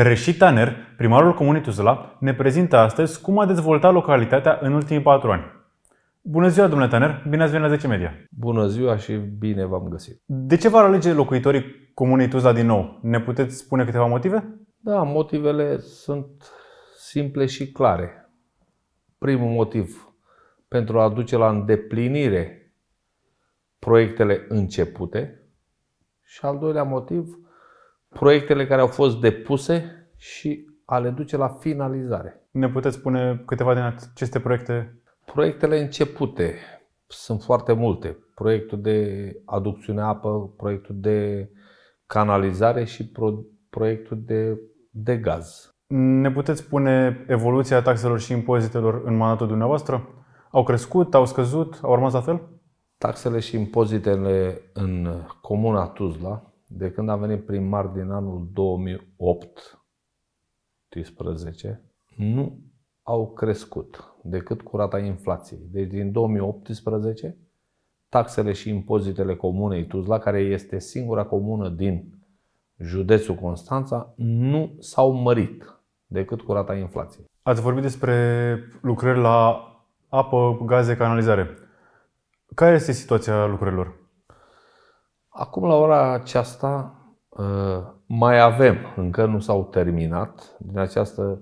Reșit Taner, primarul Comunii Tuzla, ne prezintă astăzi cum a dezvoltat localitatea în ultimii patru ani. Bună ziua, domnule Taner! Bine ați venit la 10 Media! Bună ziua și bine v-am găsit! De ce v-ar alege locuitorii Comunii Tuzla din nou? Ne puteți spune câteva motive? Da, motivele sunt simple și clare. Primul motiv, pentru a duce la îndeplinire proiectele începute și al doilea motiv, proiectele care au fost depuse și a le duce la finalizare. Ne puteți spune câteva din aceste proiecte? Proiectele începute sunt foarte multe. Proiectul de aducțiune apă, proiectul de canalizare și pro- proiectul de, de gaz. Ne puteți spune evoluția taxelor și impozitelor în mandatul dumneavoastră? Au crescut, au scăzut, au rămas la fel? Taxele și impozitele în comuna Tuzla de când am venit primar din anul 2018, nu au crescut decât cu rata inflației. Deci din 2018, taxele și impozitele comunei Tuzla, care este singura comună din județul Constanța, nu s-au mărit decât cu rata inflației. Ați vorbit despre lucrări la apă, gaze, canalizare. Care este situația lucrărilor? Acum, la ora aceasta, ă, mai avem, încă nu s-au terminat. Din această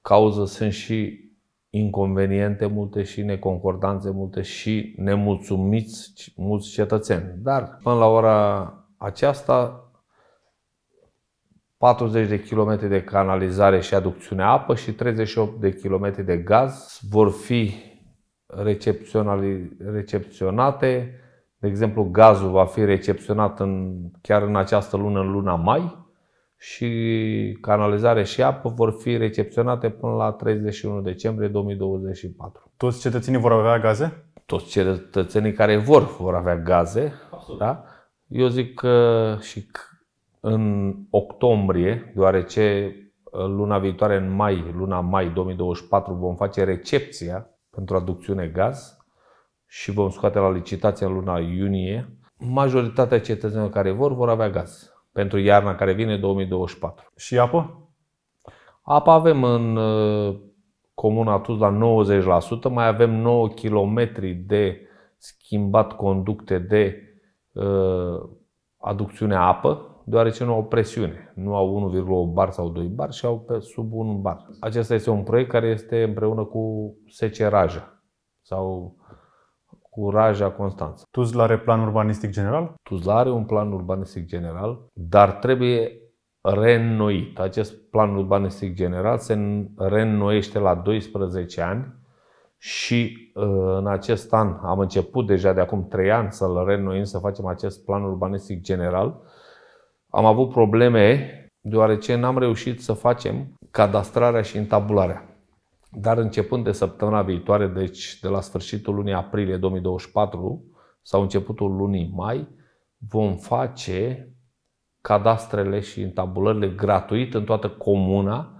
cauză sunt și inconveniente multe și neconcordanțe multe și nemulțumiți mulți cetățeni. Dar până la ora aceasta 40 de km de canalizare și aducțiune apă și 38 de km de gaz vor fi recepționate de exemplu, gazul va fi recepționat în, chiar în această lună, în luna mai, și canalizare și apă vor fi recepționate până la 31 decembrie 2024. Toți cetățenii vor avea gaze? Toți cetățenii care vor vor avea gaze. Absolut. Da? Eu zic că și în octombrie, deoarece ă, luna viitoare, în mai, luna mai 2024, vom face recepția pentru aducțiune gaz și vom scoate la licitație în luna iunie, majoritatea cetățenilor care vor, vor avea gaz pentru iarna care vine 2024. Și apă? Apa avem în uh, comuna la 90%, mai avem 9 km de schimbat conducte de uh, aducțiune apă, deoarece nu au presiune. Nu au 1,8 bar sau 2 bar și au pe sub 1 bar. Acesta este un proiect care este împreună cu seceraja sau cu Raja Constanța. Tuzla are plan urbanistic general? Tuzla are un plan urbanistic general, dar trebuie reînnoit. Acest plan urbanistic general se reînnoiește la 12 ani și uh, în acest an am început deja de acum 3 ani să-l reînnoim, să facem acest plan urbanistic general. Am avut probleme deoarece n-am reușit să facem cadastrarea și întabularea. Dar începând de săptămâna viitoare, deci de la sfârșitul lunii aprilie 2024 sau începutul lunii mai, vom face cadastrele și întabulările gratuit în toată comuna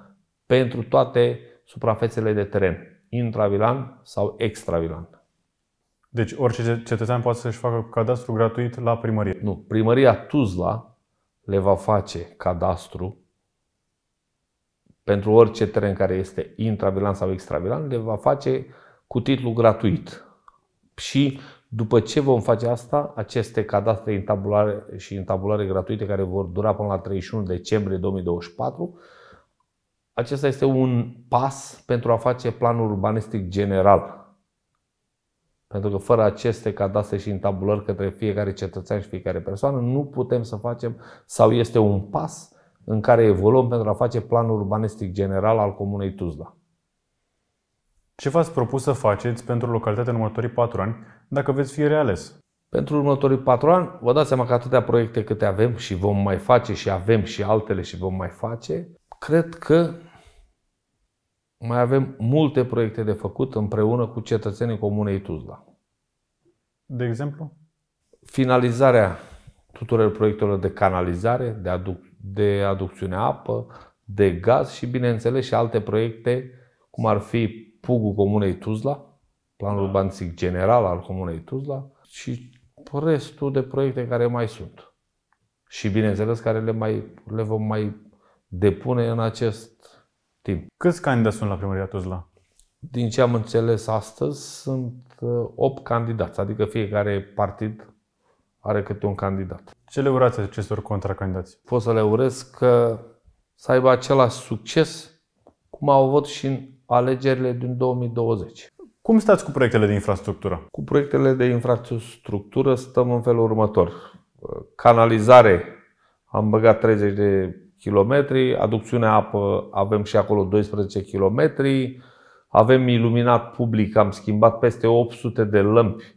pentru toate suprafețele de teren, intravilan sau extravilan. Deci orice cetățean poate să-și facă cadastru gratuit la primărie? Nu. Primăria Tuzla le va face cadastru pentru orice teren care este intravilan sau extravilan, le va face cu titlu gratuit. Și după ce vom face asta, aceste cadastre în tabulare și în tabulare gratuite care vor dura până la 31 decembrie 2024, acesta este un pas pentru a face planul urbanistic general. Pentru că fără aceste cadastre și întabulări către fiecare cetățean și fiecare persoană, nu putem să facem sau este un pas în care evoluăm pentru a face planul urbanistic general al Comunei Tuzla. Ce v-ați propus să faceți pentru localitatea în următorii patru ani, dacă veți fi reales? Pentru următorii patru ani, vă dați seama că atâtea proiecte câte avem și vom mai face și avem și altele și vom mai face, cred că mai avem multe proiecte de făcut împreună cu cetățenii Comunei Tuzla. De exemplu? Finalizarea tuturor proiectelor de canalizare, de, aduc, de aducțiune apă, de gaz și, bineînțeles, și alte proiecte, cum ar fi Pugul Comunei Tuzla, planul da. urbanistic general al Comunei Tuzla și restul de proiecte care mai sunt. Și, bineînțeles, care le, mai, le vom mai depune în acest timp. Câți candidați sunt la primăria Tuzla? Din ce am înțeles astăzi, sunt 8 uh, candidați, adică fiecare partid are câte un candidat. Ce le urați acestor contracandidați? Pot să le urez că să aibă același succes cum au avut și în alegerile din 2020. Cum stați cu proiectele de infrastructură? Cu proiectele de infrastructură stăm în felul următor. Canalizare am băgat 30 de kilometri, aducțiunea apă avem și acolo 12 kilometri, avem iluminat public, am schimbat peste 800 de lămpi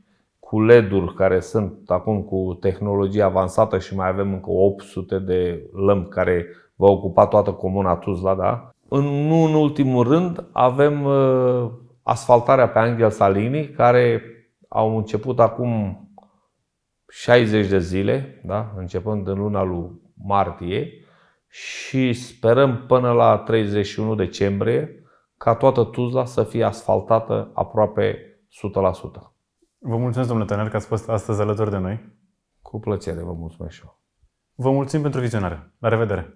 cu LED-uri care sunt acum cu tehnologie avansată și mai avem încă 800 de lămpi care va ocupa toată comuna Tuzla, da? În, nu în ultimul rând avem uh, asfaltarea pe Angel Salini care au început acum 60 de zile, da? începând în luna lui martie și sperăm până la 31 decembrie ca toată Tuzla să fie asfaltată aproape 100%. Vă mulțumesc, domnule Tăner, că ați fost astăzi alături de noi. Cu plăcere, vă mulțumesc și eu. Vă mulțumim pentru vizionare. La revedere!